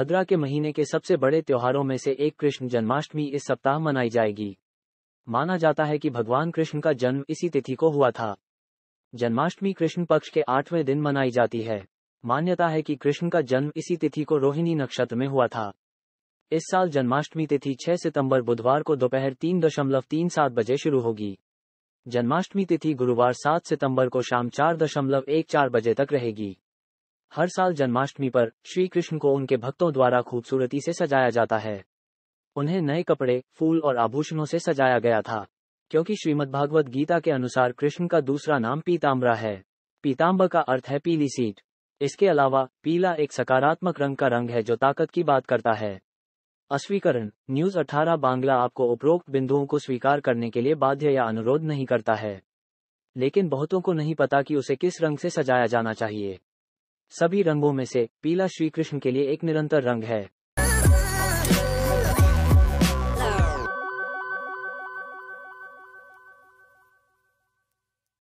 भद्रा के महीने के सबसे बड़े त्योहारों में से एक कृष्ण जन्माष्टमी इस सप्ताह मनाई जाएगी माना जाता है कि भगवान कृष्ण का जन्म इसी तिथि को हुआ था जन्माष्टमी कृष्ण पक्ष के आठवें दिन मनाई जाती है मान्यता है कि कृष्ण का जन्म इसी तिथि को रोहिणी नक्षत्र में हुआ था इस साल जन्माष्टमी तिथि 6 सितंबर बुधवार को दोपहर तीन दशमलव तीन सात बजे शुरू होगी जन्माष्टमी तिथि गुरुवार 7 सितंबर को शाम चार दशमलव एक चार बजे तक रहेगी हर साल जन्माष्टमी पर श्री कृष्ण को उनके भक्तों द्वारा खूबसूरती से सजाया जाता है उन्हें नए कपड़े फूल और आभूषणों से सजाया गया था क्योंकि भागवत गीता के अनुसार कृष्ण का दूसरा नाम पीताम्बरा है पीताम्बर का अर्थ है पीली सीट इसके अलावा पीला एक सकारात्मक रंग का रंग है जो ताकत की बात करता है अस्वीकरण न्यूज 18 बांग्ला आपको उपरोक्त बिंदुओं को स्वीकार करने के लिए बाध्य या अनुरोध नहीं करता है लेकिन बहुतों को नहीं पता कि उसे किस रंग से सजाया जाना चाहिए सभी रंगों में से पीला श्री कृष्ण के लिए एक निरंतर रंग है